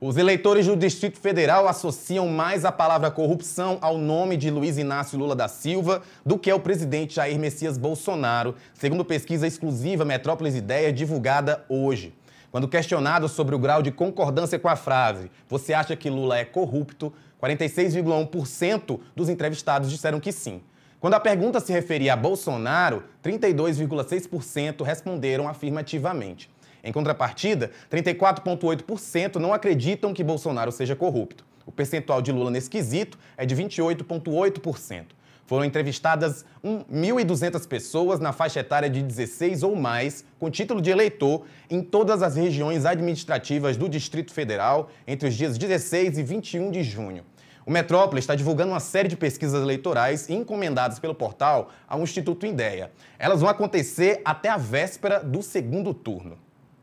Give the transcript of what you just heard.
Os eleitores do Distrito Federal associam mais a palavra corrupção ao nome de Luiz Inácio Lula da Silva do que ao presidente Jair Messias Bolsonaro, segundo pesquisa exclusiva Metrópolis Ideia divulgada hoje. Quando questionado sobre o grau de concordância com a frase Você acha que Lula é corrupto? 46,1% dos entrevistados disseram que sim. Quando a pergunta se referia a Bolsonaro, 32,6% responderam afirmativamente. Em contrapartida, 34,8% não acreditam que Bolsonaro seja corrupto. O percentual de Lula nesse quesito é de 28,8%. Foram entrevistadas 1.200 pessoas na faixa etária de 16 ou mais, com título de eleitor, em todas as regiões administrativas do Distrito Federal, entre os dias 16 e 21 de junho. O Metrópole está divulgando uma série de pesquisas eleitorais encomendadas pelo portal ao Instituto Ideia. Elas vão acontecer até a véspera do segundo turno.